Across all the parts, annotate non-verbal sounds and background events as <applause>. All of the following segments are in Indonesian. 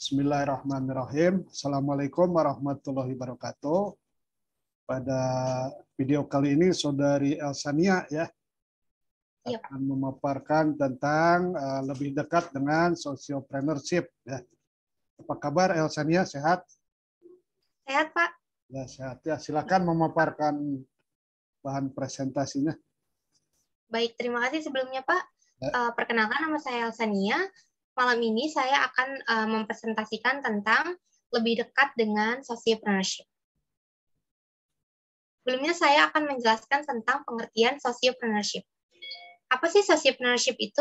Bismillahirrahmanirrahim. Assalamualaikum warahmatullahi wabarakatuh. Pada video kali ini saudari Elsania ya iya. akan memaparkan tentang uh, lebih dekat dengan sociopreneurship ya. Apa kabar Elsania? Sehat? Sehat Pak. Ya sehat ya. Silakan memaparkan bahan presentasinya. Baik, terima kasih sebelumnya Pak. Ya. Eh, perkenalkan nama saya Elsania malam ini saya akan uh, mempresentasikan tentang lebih dekat dengan sociopreneurship. Sebelumnya saya akan menjelaskan tentang pengertian sociopreneurship. Apa sih sociopreneurship itu?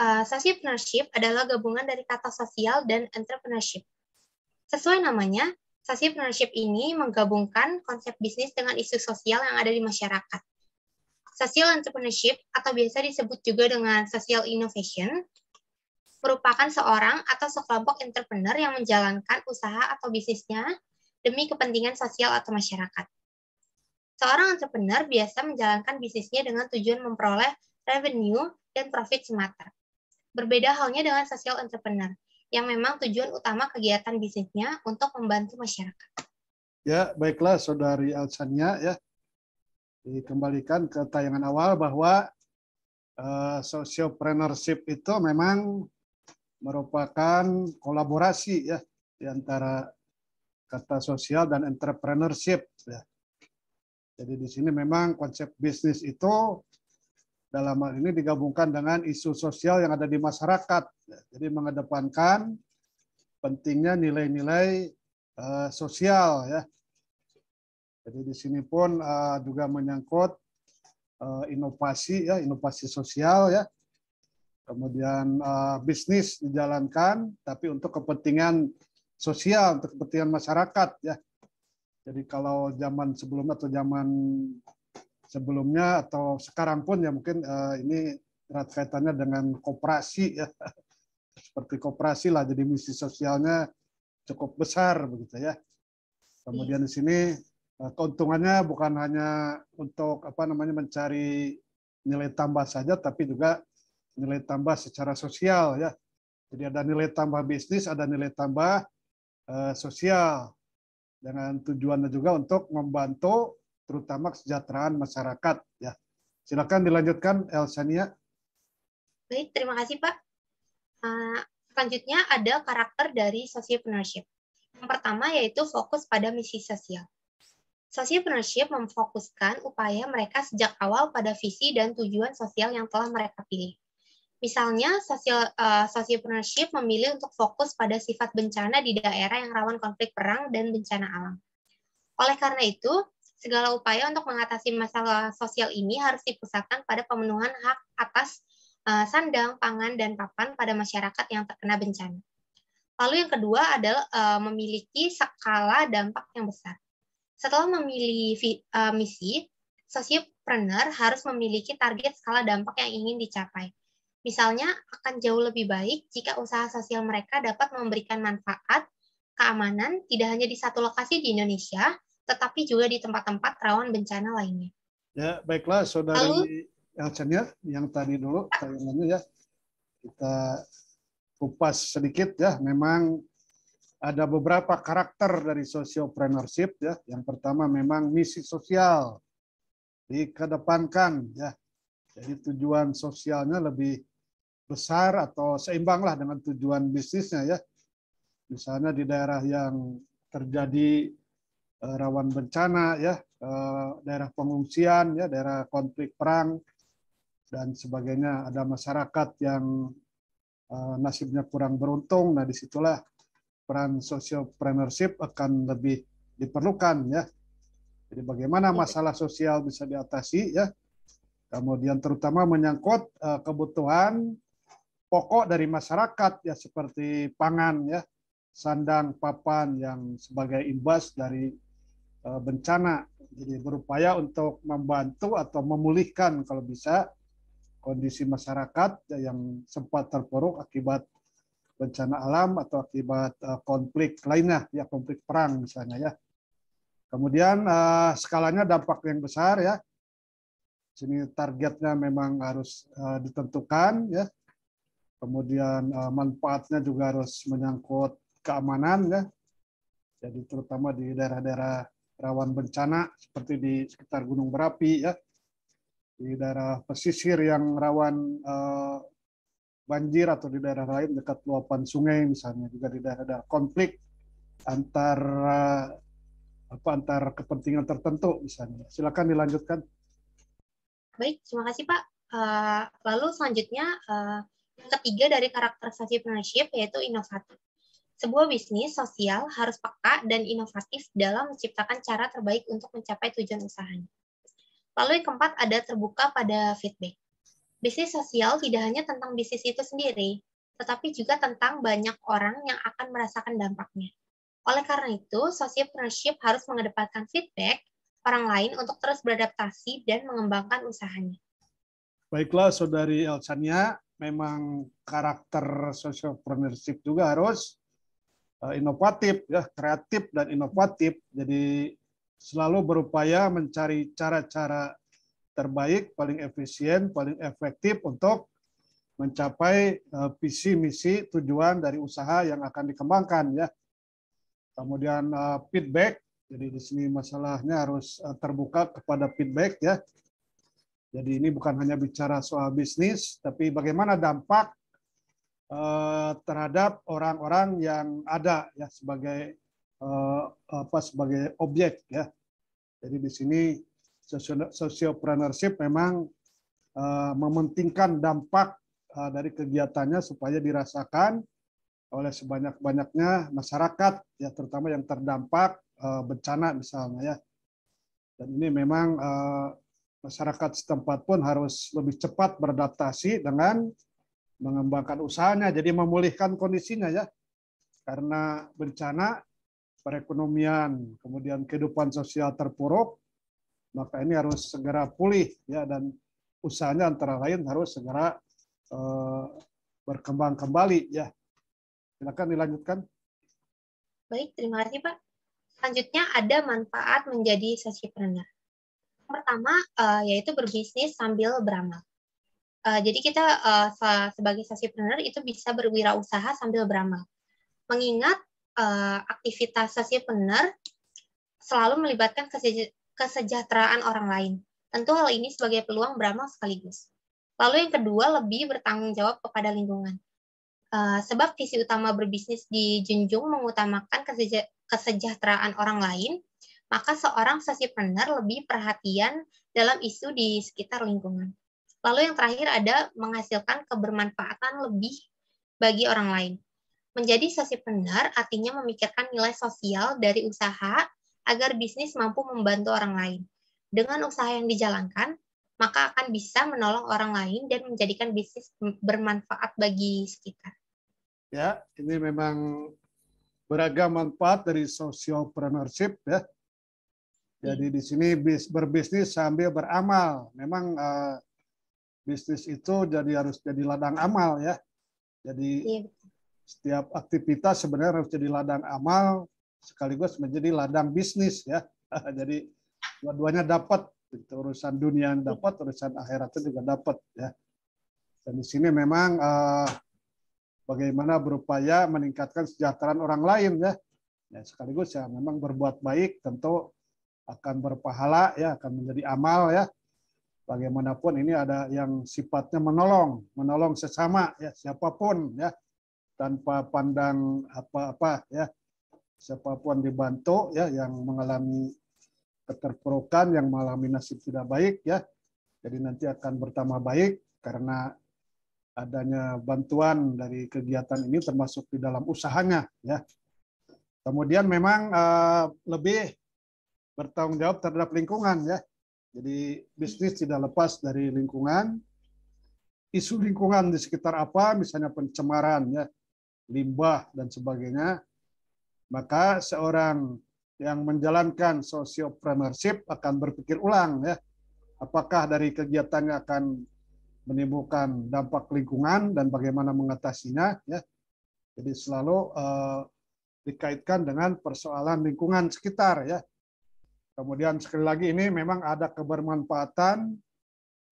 Uh, sociopreneurship adalah gabungan dari kata sosial dan entrepreneurship. Sesuai namanya, sociopreneurship ini menggabungkan konsep bisnis dengan isu sosial yang ada di masyarakat. Social entrepreneurship atau biasa disebut juga dengan social innovation merupakan seorang atau sekelompok entrepreneur yang menjalankan usaha atau bisnisnya demi kepentingan sosial atau masyarakat. Seorang entrepreneur biasa menjalankan bisnisnya dengan tujuan memperoleh revenue dan profit semata. Berbeda halnya dengan sosial entrepreneur, yang memang tujuan utama kegiatan bisnisnya untuk membantu masyarakat. Ya, baiklah Saudari Alsania ya. Dikembalikan ke tayangan awal bahwa uh, eh, entrepreneurship itu memang merupakan kolaborasi ya di antara kata sosial dan entrepreneurship ya. Jadi di sini memang konsep bisnis itu dalam hal ini digabungkan dengan isu sosial yang ada di masyarakat. Ya. Jadi mengedepankan pentingnya nilai-nilai eh, sosial ya. Jadi di sini pun eh, juga menyangkut eh, inovasi ya, inovasi sosial ya kemudian uh, bisnis dijalankan, tapi untuk kepentingan sosial, untuk kepentingan masyarakat ya. Jadi kalau zaman sebelum atau zaman sebelumnya atau sekarang pun ya mungkin uh, ini erat kaitannya dengan koperasi ya. <laughs> Seperti koperasi lah, jadi misi sosialnya cukup besar begitu ya. Kemudian di sini eh, keuntungannya bukan hanya untuk apa namanya mencari nilai tambah saja, tapi juga nilai tambah secara sosial ya. Jadi ada nilai tambah bisnis, ada nilai tambah uh, sosial dengan tujuannya juga untuk membantu terutama kesejahteraan masyarakat ya. Silakan dilanjutkan Elsania. Baik, terima kasih Pak. Uh, selanjutnya ada karakter dari sociopreneurship. Yang pertama yaitu fokus pada misi sosial. Sociopreneurship memfokuskan upaya mereka sejak awal pada visi dan tujuan sosial yang telah mereka pilih. Misalnya, sosial, uh, eh, entrepreneurship memilih untuk fokus pada sifat bencana di daerah yang rawan konflik perang dan bencana alam. Oleh karena itu, segala upaya untuk mengatasi masalah sosial ini harus dipusatkan pada pemenuhan hak atas uh, sandang, pangan, dan papan pada masyarakat yang terkena bencana. Lalu yang kedua adalah uh, memiliki skala dampak yang besar. Setelah memilih uh, misi, entrepreneur harus memiliki target skala dampak yang ingin dicapai. Misalnya, akan jauh lebih baik jika usaha sosial mereka dapat memberikan manfaat, keamanan, tidak hanya di satu lokasi di Indonesia, tetapi juga di tempat-tempat rawan bencana lainnya. Ya, baiklah saudari Lalu, yang yang tadi dulu tayangannya ya, kita kupas sedikit ya. Memang ada beberapa karakter dari sosiopreneurship ya. Yang pertama memang misi sosial dikedepankan ya. Jadi tujuan sosialnya lebih besar atau seimbang lah dengan tujuan bisnisnya ya. Misalnya di daerah yang terjadi eh, rawan bencana ya eh, daerah pengungsian ya daerah konflik perang dan sebagainya ada masyarakat yang eh, nasibnya kurang beruntung nah disitulah peran sosiopreneurship akan lebih diperlukan ya jadi bagaimana masalah sosial bisa diatasi ya kemudian terutama menyangkut kebutuhan pokok dari masyarakat ya seperti pangan ya, sandang, papan yang sebagai imbas dari eh, bencana. Jadi berupaya untuk membantu atau memulihkan kalau bisa kondisi masyarakat yang sempat terpuruk akibat bencana alam atau akibat eh, konflik lainnya, ya konflik perang misalnya ya. Kemudian eh, skalanya dampak yang besar ya. Sini targetnya memang harus ditentukan ya. Kemudian eh, manfaatnya juga harus menyangkut keamanan ya. Jadi terutama di daerah-daerah rawan bencana seperti di sekitar gunung berapi ya. Di daerah pesisir yang rawan uh, banjir atau di daerah lain dekat luapan sungai misalnya juga di daerah-daerah konflik antara apa antar kepentingan tertentu misalnya. Silakan dilanjutkan. Baik, terima kasih Pak. Eh, lalu selanjutnya ketiga dari karakterisasi entrepreneurship yaitu inovatif. Sebuah bisnis sosial harus peka dan inovatif dalam menciptakan cara terbaik untuk mencapai tujuan usahanya. Lalu yang keempat ada terbuka pada feedback. Bisnis sosial tidak hanya tentang bisnis itu sendiri, tetapi juga tentang banyak orang yang akan merasakan dampaknya. Oleh karena itu, partnership harus mengedepankan feedback orang lain untuk terus beradaptasi dan mengembangkan usahanya. Baiklah, Saudari Elsania, memang karakter social entrepreneurship juga harus eh, inovatif ya kreatif dan inovatif jadi selalu berupaya mencari cara-cara terbaik paling efisien paling efektif untuk mencapai eh, visi misi tujuan dari usaha yang akan dikembangkan ya kemudian eh, feedback jadi di sini masalahnya harus terbuka kepada feedback ya jadi ini bukan hanya bicara soal bisnis, tapi bagaimana dampak eh, terhadap orang-orang yang ada ya sebagai eh, apa sebagai objek ya. Jadi di sini entrepreneurship memang eh, mementingkan dampak dari kegiatannya supaya dirasakan oleh sebanyak-banyaknya masyarakat ya terutama yang terdampak bencana misalnya ya dan ini memang masyarakat setempat pun harus lebih cepat beradaptasi dengan mengembangkan usahanya, jadi memulihkan kondisinya ya. Karena bencana, perekonomian, kemudian kehidupan sosial terpuruk, maka ini harus segera pulih ya dan usahanya antara lain harus segera eh, berkembang kembali ya. Silakan dilanjutkan. Baik, terima kasih Pak. Selanjutnya ada manfaat menjadi sesi perenang pertama uh, yaitu berbisnis sambil beramal. Uh, jadi kita uh, sebagai sosiopreneur itu bisa berwirausaha sambil beramal. Mengingat uh, aktivitas sosiopreneur selalu melibatkan kesejahteraan orang lain. Tentu hal ini sebagai peluang beramal sekaligus. Lalu yang kedua, lebih bertanggung jawab kepada lingkungan. Uh, sebab visi utama berbisnis di Junjung mengutamakan keseja kesejahteraan orang lain, maka seorang sosipreneur lebih perhatian dalam isu di sekitar lingkungan. Lalu yang terakhir ada menghasilkan kebermanfaatan lebih bagi orang lain. Menjadi sosipreneur artinya memikirkan nilai sosial dari usaha agar bisnis mampu membantu orang lain. Dengan usaha yang dijalankan, maka akan bisa menolong orang lain dan menjadikan bisnis bermanfaat bagi sekitar. Ya, ini memang beragam manfaat dari social entrepreneurship ya. Jadi di sini bis, berbisnis sambil beramal. Memang uh, bisnis itu jadi harus jadi ladang amal ya. Jadi iya. setiap aktivitas sebenarnya harus jadi ladang amal sekaligus menjadi ladang bisnis ya. <laughs> jadi dua-duanya dapat gitu. urusan dunia dapat, urusan akhirat juga dapat ya. Dan di sini memang uh, bagaimana berupaya meningkatkan kesejahteraan orang lain ya. Ya, sekaligus ya memang berbuat baik tentu akan berpahala ya akan menjadi amal ya bagaimanapun ini ada yang sifatnya menolong menolong sesama ya siapapun ya tanpa pandang apa-apa ya siapapun dibantu ya yang mengalami keterpurukan yang mengalami nasib tidak baik ya jadi nanti akan bertambah baik karena adanya bantuan dari kegiatan ini termasuk di dalam usahanya ya kemudian memang uh, lebih bertanggung jawab terhadap lingkungan ya. Jadi bisnis tidak lepas dari lingkungan. Isu lingkungan di sekitar apa, misalnya pencemaran ya, limbah dan sebagainya, maka seorang yang menjalankan sociopreneurship akan berpikir ulang ya, apakah dari kegiatannya akan menimbulkan dampak lingkungan dan bagaimana mengatasinya ya. Jadi selalu uh, dikaitkan dengan persoalan lingkungan sekitar ya. Kemudian sekali lagi ini memang ada kebermanfaatan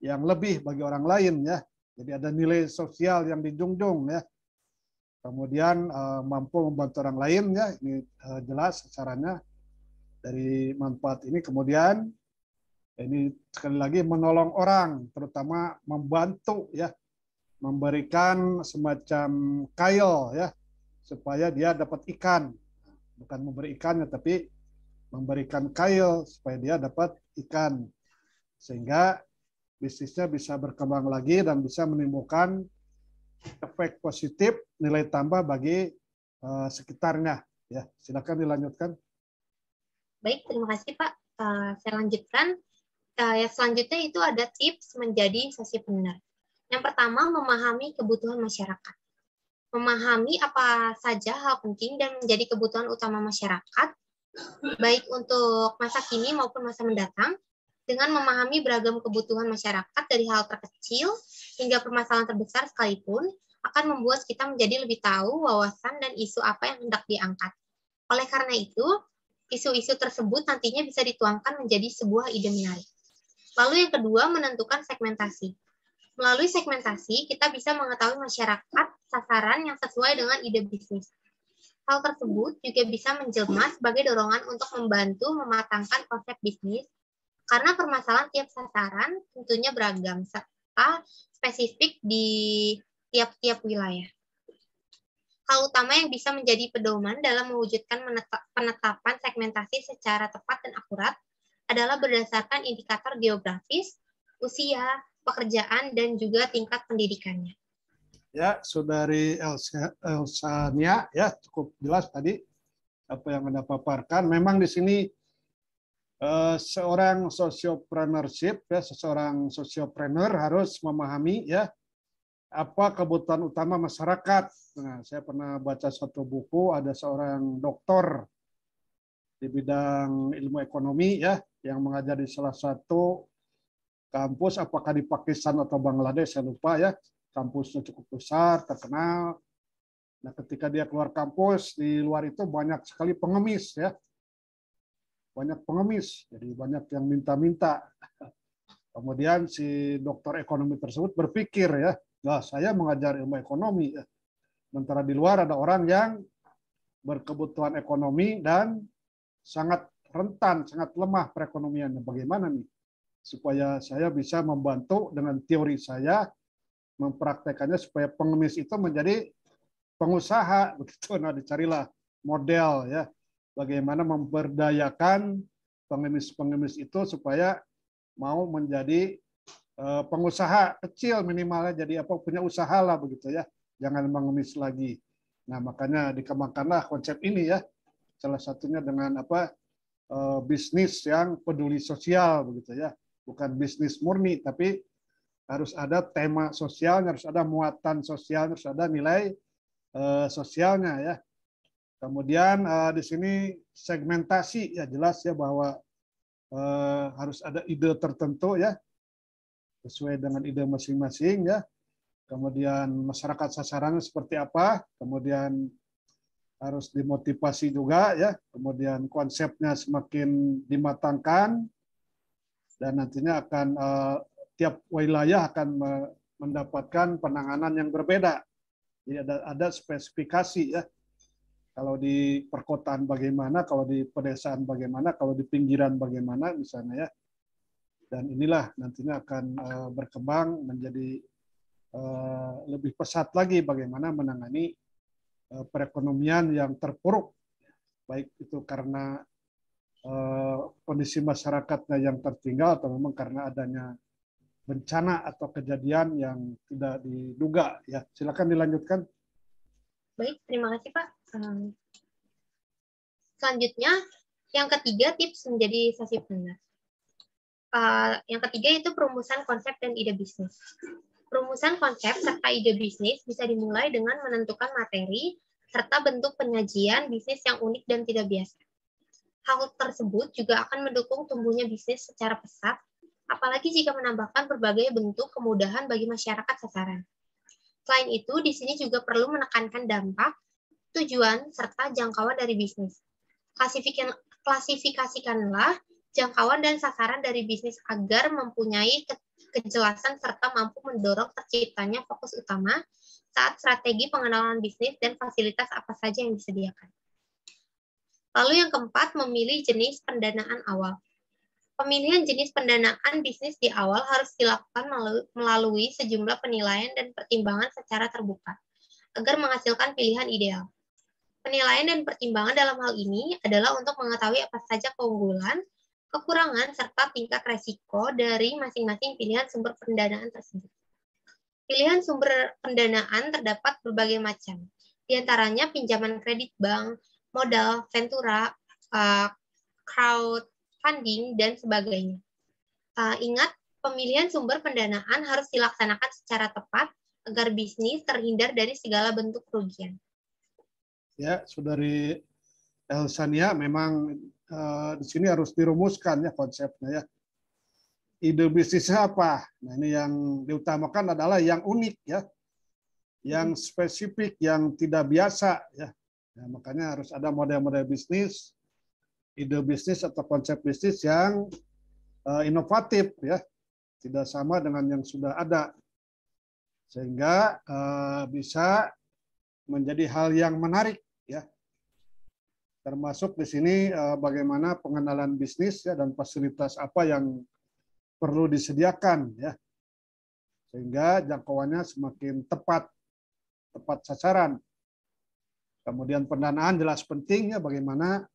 yang lebih bagi orang lain ya. Jadi ada nilai sosial yang dijunjung ya. Kemudian eh, mampu membantu orang lain ya. Ini eh, jelas caranya dari manfaat ini. Kemudian ini sekali lagi menolong orang, terutama membantu ya, memberikan semacam kail ya supaya dia dapat ikan, bukan memberi ikannya tapi memberikan kail supaya dia dapat ikan sehingga bisnisnya bisa berkembang lagi dan bisa menimbulkan efek positif nilai tambah bagi uh, sekitarnya ya silakan dilanjutkan baik terima kasih pak uh, saya lanjutkan uh, yang selanjutnya itu ada tips menjadi investasi benar yang pertama memahami kebutuhan masyarakat memahami apa saja hal penting dan menjadi kebutuhan utama masyarakat baik untuk masa kini maupun masa mendatang, dengan memahami beragam kebutuhan masyarakat dari hal terkecil hingga permasalahan terbesar sekalipun, akan membuat kita menjadi lebih tahu wawasan dan isu apa yang hendak diangkat. Oleh karena itu, isu-isu tersebut nantinya bisa dituangkan menjadi sebuah ide menarik. Lalu yang kedua, menentukan segmentasi. Melalui segmentasi, kita bisa mengetahui masyarakat sasaran yang sesuai dengan ide bisnis Hal tersebut juga bisa menjelma sebagai dorongan untuk membantu mematangkan konsep bisnis, karena permasalahan tiap sasaran tentunya beragam serta spesifik di tiap-tiap wilayah. Hal utama yang bisa menjadi pedoman dalam mewujudkan penetapan segmentasi secara tepat dan akurat adalah berdasarkan indikator geografis, usia, pekerjaan, dan juga tingkat pendidikannya ya saudari Elsa, Elsa Nia, ya cukup jelas tadi apa yang anda paparkan. Memang di sini eh, seorang sosiopreneurship ya seseorang sosiopreneur harus memahami ya apa kebutuhan utama masyarakat. Nah, saya pernah baca satu buku ada seorang dokter di bidang ilmu ekonomi ya yang mengajar di salah satu kampus apakah di Pakistan atau Bangladesh saya lupa ya kampusnya cukup besar, terkenal. Nah, ketika dia keluar kampus, di luar itu banyak sekali pengemis ya. Banyak pengemis, jadi banyak yang minta-minta. Kemudian si dokter ekonomi tersebut berpikir ya, lah saya mengajar ilmu ekonomi. Sementara di luar ada orang yang berkebutuhan ekonomi dan sangat rentan, sangat lemah perekonomiannya. Bagaimana nih? Supaya saya bisa membantu dengan teori saya mempraktekannya supaya pengemis itu menjadi pengusaha <laughs> begitu. Nah, dicarilah model ya bagaimana memberdayakan pengemis-pengemis itu supaya mau menjadi eh, pengusaha kecil minimalnya jadi apa punya usaha lah begitu ya jangan mengemis lagi nah makanya dikembangkanlah konsep ini ya salah satunya dengan apa eh, bisnis yang peduli sosial begitu ya bukan bisnis murni tapi harus ada tema sosialnya, harus ada muatan sosial, harus ada nilai uh, sosialnya ya. Kemudian uh, di sini segmentasi ya jelas ya bahwa uh, harus ada ide tertentu ya sesuai dengan ide masing-masing ya. Kemudian masyarakat sasarannya seperti apa, kemudian harus dimotivasi juga ya. Kemudian konsepnya semakin dimatangkan dan nantinya akan tiap wilayah akan mendapatkan penanganan yang berbeda. Jadi ada, ada spesifikasi ya. Kalau di perkotaan bagaimana, kalau di pedesaan bagaimana, kalau di pinggiran bagaimana misalnya ya. Dan inilah nantinya akan eh, berkembang menjadi eh, lebih pesat lagi bagaimana menangani eh, perekonomian yang terpuruk. Baik itu karena kondisi masyarakatnya yang tertinggal atau memang karena adanya bencana atau kejadian yang tidak diduga ya silakan dilanjutkan baik terima kasih pak selanjutnya yang ketiga tips menjadi sasi pendengar uh, yang ketiga itu perumusan konsep dan ide bisnis perumusan konsep serta ide bisnis bisa dimulai dengan menentukan materi serta bentuk penyajian bisnis yang unik dan tidak biasa hal tersebut juga akan mendukung tumbuhnya bisnis secara pesat apalagi jika menambahkan berbagai bentuk kemudahan bagi masyarakat sasaran. Selain itu, di sini juga perlu menekankan dampak, tujuan, serta jangkauan dari bisnis. klasifikasikanlah jangkauan dan sasaran dari bisnis agar mempunyai kejelasan serta mampu mendorong terciptanya fokus utama saat strategi pengenalan bisnis dan fasilitas apa saja yang disediakan. Lalu yang keempat, memilih jenis pendanaan awal. Pemilihan jenis pendanaan bisnis di awal harus dilakukan melalui sejumlah penilaian dan pertimbangan secara terbuka agar menghasilkan pilihan ideal. Penilaian dan pertimbangan dalam hal ini adalah untuk mengetahui apa saja keunggulan, kekurangan, serta tingkat resiko dari masing-masing pilihan sumber pendanaan tersebut. Pilihan sumber pendanaan terdapat berbagai macam, diantaranya pinjaman kredit bank, modal, ventura, uh, crowd, funding, dan sebagainya. Uh, ingat, pemilihan sumber pendanaan harus dilaksanakan secara tepat agar bisnis terhindar dari segala bentuk kerugian. Ya, saudari Elsania, memang uh, di sini harus dirumuskan ya konsepnya ya. Ide bisnisnya apa? Nah ini yang diutamakan adalah yang unik ya, yang mm-hmm. spesifik, yang tidak biasa ya. Nah, makanya harus ada model-model bisnis ide bisnis atau konsep bisnis yang uh, inovatif ya tidak sama dengan yang sudah ada sehingga uh, bisa menjadi hal yang menarik ya termasuk di sini uh, bagaimana pengenalan bisnis ya dan fasilitas apa yang perlu disediakan ya sehingga jangkauannya semakin tepat tepat sasaran kemudian pendanaan jelas penting ya bagaimana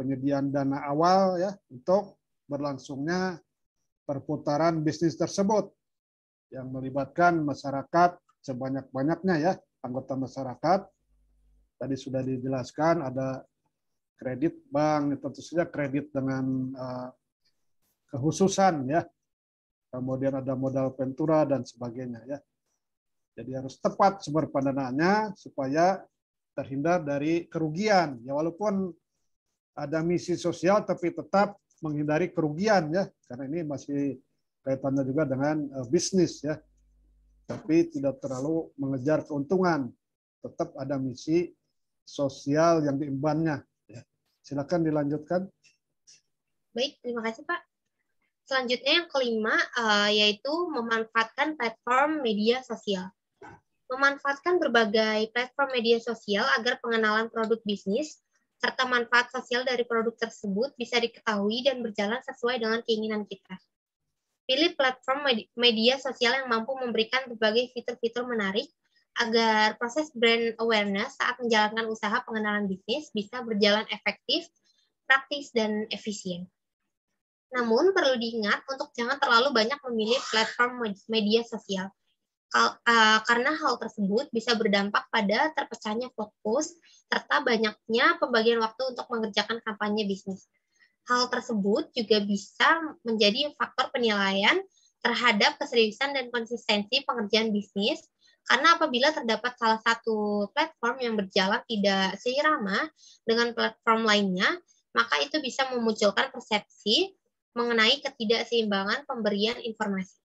penyediaan dana awal ya untuk berlangsungnya perputaran bisnis tersebut yang melibatkan masyarakat sebanyak-banyaknya ya anggota masyarakat tadi sudah dijelaskan ada kredit bank tentu saja kredit dengan uh, kehususan ya kemudian ada modal ventura dan sebagainya ya jadi harus tepat sumber pendanaannya supaya terhindar dari kerugian ya walaupun ada misi sosial tapi tetap menghindari kerugian ya karena ini masih kaitannya juga dengan uh, bisnis ya tapi tidak terlalu mengejar keuntungan tetap ada misi sosial yang diembannya ya. silakan dilanjutkan baik terima kasih pak selanjutnya yang kelima uh, yaitu memanfaatkan platform media sosial memanfaatkan berbagai platform media sosial agar pengenalan produk bisnis serta manfaat sosial dari produk tersebut bisa diketahui dan berjalan sesuai dengan keinginan kita. Pilih platform media sosial yang mampu memberikan berbagai fitur-fitur menarik agar proses brand awareness saat menjalankan usaha pengenalan bisnis bisa berjalan efektif, praktis, dan efisien. Namun perlu diingat untuk jangan terlalu banyak memilih platform media sosial Eh, karena hal tersebut bisa berdampak pada terpecahnya fokus serta banyaknya pembagian waktu untuk mengerjakan kampanye bisnis. Hal tersebut juga bisa menjadi faktor penilaian terhadap keseriusan dan konsistensi pengerjaan bisnis karena apabila terdapat salah satu platform yang berjalan tidak seirama dengan platform lainnya, maka itu bisa memunculkan persepsi mengenai ketidakseimbangan pemberian informasi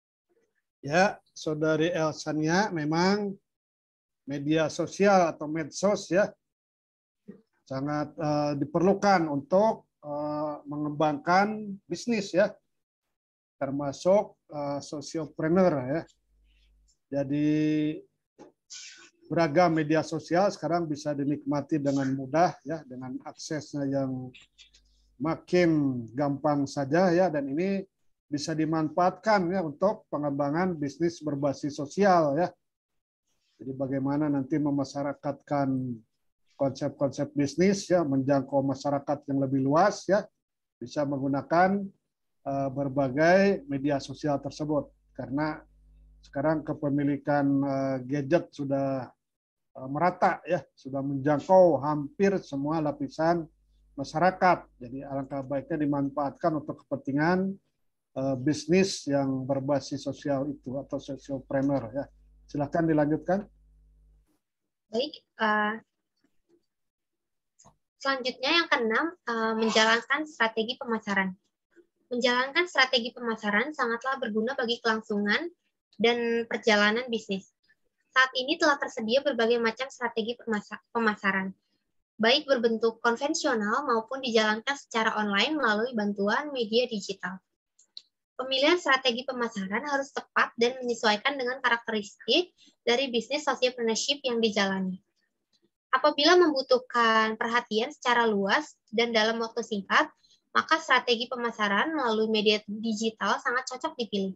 ya saudari Elsanya memang media sosial atau medsos ya sangat uh, diperlukan untuk uh, mengembangkan bisnis ya termasuk uh, eh, sosiopreneur ya jadi beragam media sosial sekarang bisa dinikmati dengan mudah ya dengan aksesnya yang makin gampang saja ya dan ini bisa dimanfaatkan ya untuk pengembangan bisnis berbasis sosial ya. Jadi bagaimana nanti memasyarakatkan konsep-konsep bisnis ya menjangkau masyarakat yang lebih luas ya bisa menggunakan uh, berbagai media sosial tersebut karena sekarang kepemilikan uh, gadget sudah uh, merata ya sudah menjangkau hampir semua lapisan masyarakat jadi alangkah baiknya dimanfaatkan untuk kepentingan Eh, bisnis yang berbasis sosial itu atau primer ya. Silahkan dilanjutkan. Baik, uh, selanjutnya yang keenam uh, menjalankan strategi pemasaran. Menjalankan strategi pemasaran sangatlah berguna bagi kelangsungan dan perjalanan bisnis. Saat ini telah tersedia berbagai macam strategi pemasaran, baik berbentuk konvensional maupun dijalankan secara online melalui bantuan media digital. Pemilihan strategi pemasaran harus tepat dan menyesuaikan dengan karakteristik dari bisnis partnership yang dijalani. Apabila membutuhkan perhatian secara luas dan dalam waktu singkat, maka strategi pemasaran melalui media digital sangat cocok dipilih.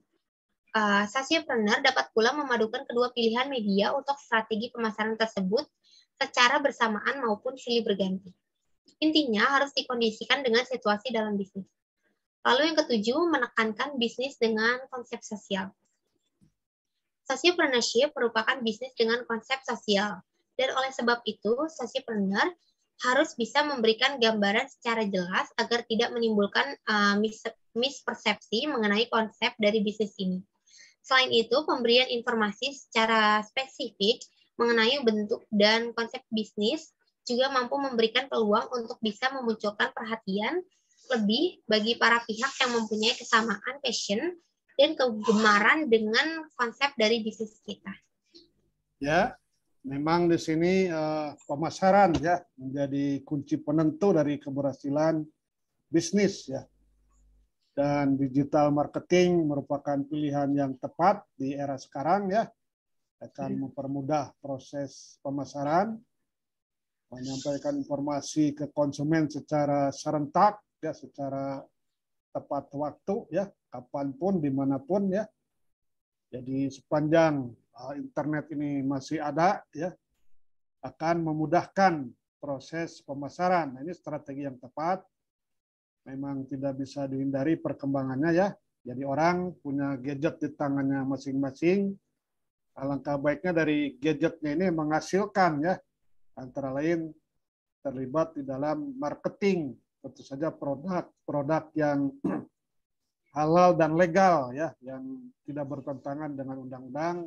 Uh, socialpreneur dapat pula memadukan kedua pilihan media untuk strategi pemasaran tersebut secara bersamaan maupun silih berganti. Intinya harus dikondisikan dengan situasi dalam bisnis. Lalu yang ketujuh, menekankan bisnis dengan konsep sosial. Sosiopreneurship merupakan bisnis dengan konsep sosial. Dan oleh sebab itu, sosiopreneur harus bisa memberikan gambaran secara jelas agar tidak menimbulkan uh, mis mispersepsi mengenai konsep dari bisnis ini. Selain itu, pemberian informasi secara spesifik mengenai bentuk dan konsep bisnis juga mampu memberikan peluang untuk bisa memunculkan perhatian lebih bagi para pihak yang mempunyai kesamaan passion dan kegemaran dengan konsep dari bisnis kita. Ya, memang di sini uh, pemasaran ya menjadi kunci penentu dari keberhasilan bisnis ya. Dan digital marketing merupakan pilihan yang tepat di era sekarang ya. Akan hmm. mempermudah proses pemasaran, menyampaikan informasi ke konsumen secara serentak ya secara tepat waktu ya kapanpun dimanapun ya jadi sepanjang uh, internet ini masih ada ya akan memudahkan proses pemasaran nah, ini strategi yang tepat memang tidak bisa dihindari perkembangannya ya jadi orang punya gadget di tangannya masing-masing alangkah baiknya dari gadgetnya ini menghasilkan ya antara lain terlibat di dalam marketing tentu saja produk-produk yang <clears throat> halal dan legal ya yang tidak bertentangan dengan undang-undang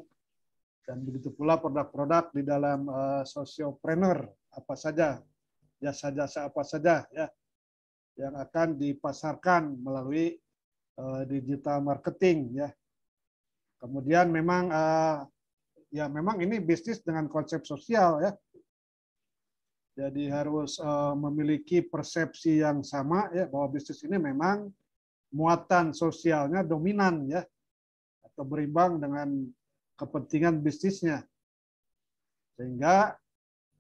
dan begitu pula produk-produk di dalam uh, sosiopreneur apa saja jasa-jasa apa saja ya yang akan dipasarkan melalui uh, digital marketing ya kemudian memang uh, ya memang ini bisnis dengan konsep sosial ya jadi harus eh, memiliki persepsi yang sama ya bahwa bisnis ini memang muatan sosialnya dominan ya atau berimbang dengan kepentingan bisnisnya. Sehingga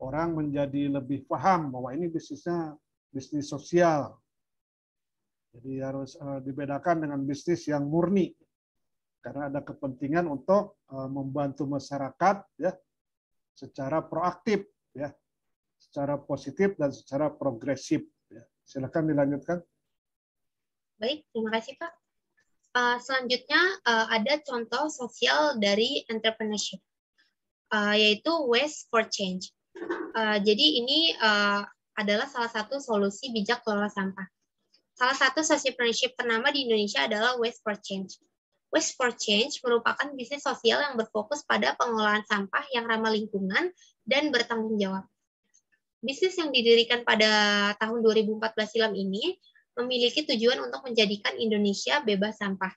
orang menjadi lebih paham bahwa ini bisnisnya bisnis sosial. Jadi harus eh, dibedakan dengan bisnis yang murni karena ada kepentingan untuk eh, membantu masyarakat ya secara proaktif ya secara positif dan secara progresif. Ya, silakan dilanjutkan. Baik, terima kasih Pak. Uh, selanjutnya uh, ada contoh sosial dari entrepreneurship, uh, yaitu Waste for Change. Uh, jadi ini uh, adalah salah satu solusi bijak kelola sampah. Salah satu entrepreneurship ternama di Indonesia adalah Waste for Change. Waste for Change merupakan bisnis sosial yang berfokus pada pengolahan sampah yang ramah lingkungan dan bertanggung jawab. Bisnis yang didirikan pada tahun 2014 silam ini memiliki tujuan untuk menjadikan Indonesia bebas sampah.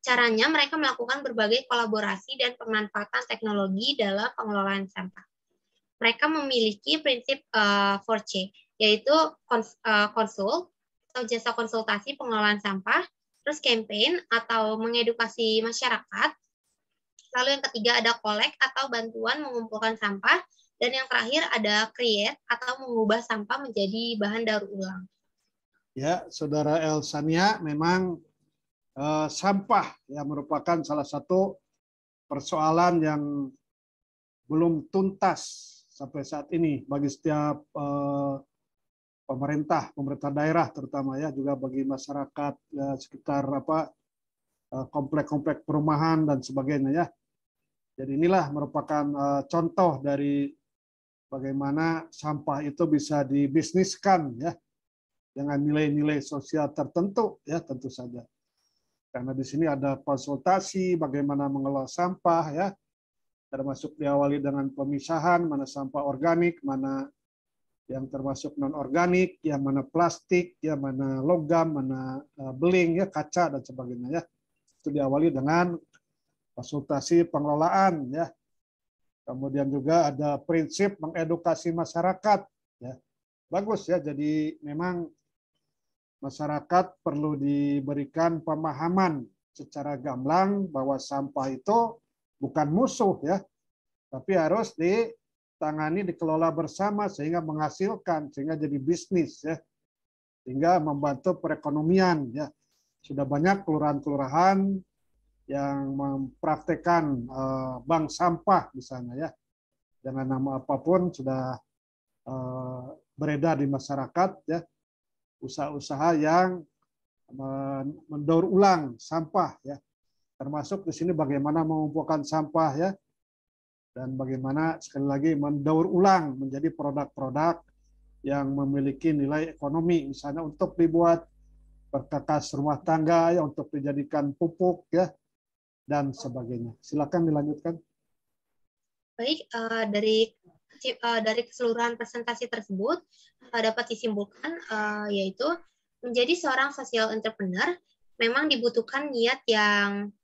Caranya mereka melakukan berbagai kolaborasi dan pemanfaatan teknologi dalam pengelolaan sampah. Mereka memiliki prinsip uh, eh, 4C, yaitu kons uh, eh, konsul atau jasa konsultasi pengelolaan sampah, terus campaign atau mengedukasi masyarakat. Lalu yang ketiga ada kolek atau bantuan mengumpulkan sampah, dan yang terakhir ada create atau mengubah sampah menjadi bahan daur ulang. Ya, Saudara Elsania, memang eh, sampah yang merupakan salah satu persoalan yang belum tuntas sampai saat ini bagi setiap eh, pemerintah, pemerintah daerah terutama ya, juga bagi masyarakat ya, sekitar apa eh, komplek-komplek perumahan dan sebagainya ya. Jadi inilah merupakan uh, contoh dari bagaimana sampah itu bisa dibisniskan ya dengan nilai-nilai sosial tertentu ya tentu saja. Karena di sini ada konsultasi bagaimana mengelola sampah ya termasuk diawali dengan pemisahan mana sampah organik, mana yang termasuk non organik, yang mana plastik, ya mana logam, mana e, beling ya kaca dan sebagainya ya. Itu diawali dengan konsultasi pengelolaan ya Kemudian juga ada prinsip mengedukasi masyarakat. Ya. Bagus ya, jadi memang masyarakat perlu diberikan pemahaman secara gamblang bahwa sampah itu bukan musuh ya, tapi harus ditangani, dikelola bersama sehingga menghasilkan, sehingga jadi bisnis ya, sehingga membantu perekonomian ya. Sudah banyak kelurahan-kelurahan yang mempraktekkan uh, bank sampah misalnya ya dengan nama apapun sudah uh, beredar di masyarakat ya usaha-usaha yang mendaur ulang sampah ya termasuk di sini bagaimana mengumpulkan sampah ya dan bagaimana sekali lagi mendaur ulang menjadi produk-produk yang memiliki nilai ekonomi misalnya untuk dibuat perkakas rumah tangga ya untuk dijadikan pupuk ya dan sebagainya. Silakan dilanjutkan. Baik, eh, dari eh, dari keseluruhan presentasi tersebut eh, dapat disimpulkan yaitu menjadi seorang social entrepreneur memang dibutuhkan niat yang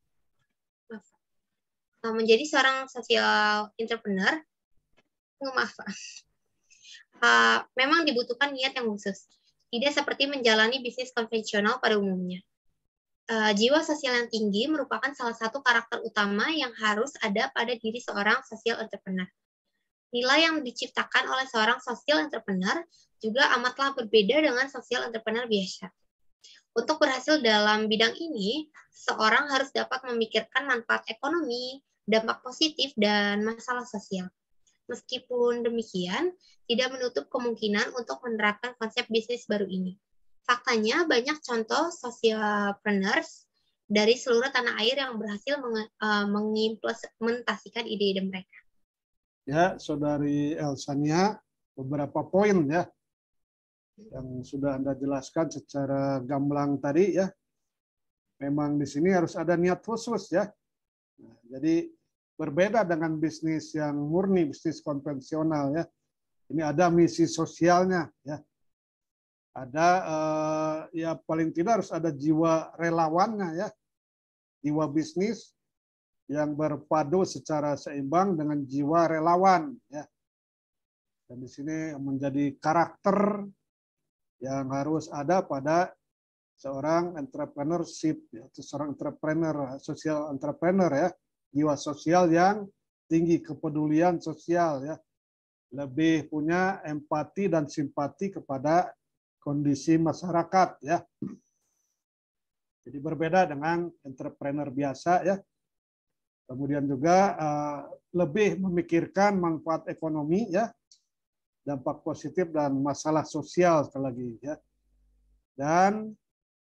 menjadi seorang social entrepreneur oh, maaf memang dibutuhkan niat yang khusus tidak seperti menjalani bisnis konvensional pada umumnya uh, jiwa sosial yang tinggi merupakan salah satu karakter utama yang harus ada pada diri seorang sosial entrepreneur. Nilai yang diciptakan oleh seorang sosial entrepreneur juga amatlah berbeda dengan sosial entrepreneur biasa. Untuk berhasil dalam bidang ini, seorang harus dapat memikirkan manfaat ekonomi, dampak positif, dan masalah sosial. Meskipun demikian, tidak menutup kemungkinan untuk menerapkan konsep bisnis baru ini. Faktanya banyak contoh sosialpreneurs dari seluruh tanah air yang berhasil e, mengimplementasikan ide-ide mereka. Ya, Saudari Elsania, beberapa poin ya yang sudah Anda jelaskan secara gamblang tadi ya. Memang di sini harus ada niat khusus ya. Nah, jadi berbeda dengan bisnis yang murni bisnis konvensional ya. Ini ada misi sosialnya ya ada uh, ya paling tidak harus ada jiwa relawannya ya jiwa bisnis yang berpadu secara seimbang dengan jiwa relawan ya dan di sini menjadi karakter yang harus ada pada seorang entrepreneurship yaitu seorang entrepreneur sosial entrepreneur ya jiwa sosial yang tinggi kepedulian sosial ya lebih punya empati dan simpati kepada kondisi masyarakat ya. Jadi berbeda dengan entrepreneur biasa ya. Kemudian juga eh, lebih memikirkan manfaat ekonomi ya, dampak positif dan masalah sosial sekali lagi ya. Dan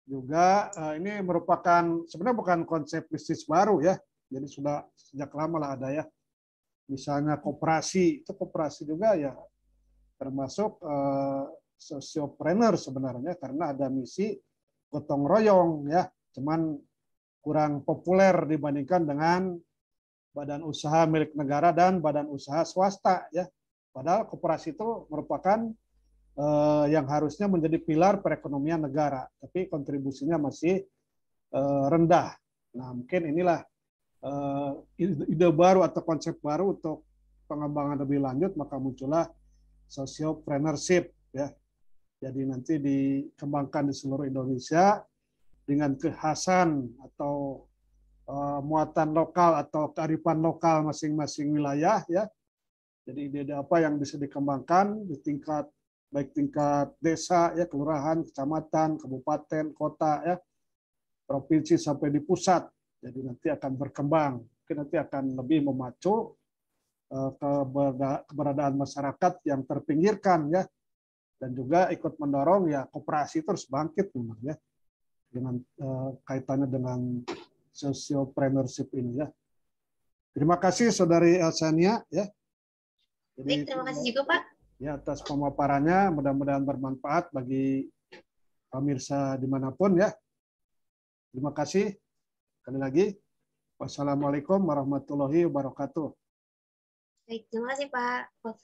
juga eh, ini merupakan sebenarnya bukan konsep bisnis baru ya. Jadi sudah sejak lama lah ada ya. Misalnya koperasi, itu koperasi juga ya termasuk eh, sosiopreneur sebenarnya karena ada misi gotong royong ya, cuman kurang populer dibandingkan dengan badan usaha milik negara dan badan usaha swasta ya. Padahal koperasi itu merupakan eh, yang harusnya menjadi pilar perekonomian negara, tapi kontribusinya masih eh, rendah. Nah, mungkin inilah eh, ide baru atau konsep baru untuk pengembangan lebih lanjut maka muncullah sociopreneurship ya jadi nanti dikembangkan di seluruh Indonesia dengan kekhasan atau uh, muatan lokal atau kearifan lokal masing-masing wilayah ya. Jadi ide-ide apa yang bisa dikembangkan di tingkat baik tingkat desa ya, kelurahan, kecamatan, kabupaten, kota ya, provinsi sampai di pusat. Jadi nanti akan berkembang, mungkin nanti akan lebih memacu uh, keberadaan masyarakat yang terpinggirkan ya dan juga ikut mendorong ya koperasi terus bangkit memang ya dengan eh, kaitannya dengan sociopreneurship ini ya. Terima kasih saudari Elsania ya. Jadi, Baik, terima kasih juga Pak. Ya atas pemaparannya mudah-mudahan bermanfaat bagi pemirsa dimanapun ya. Terima kasih. Sekali lagi, wassalamualaikum warahmatullahi wabarakatuh. Baik, terima kasih Pak.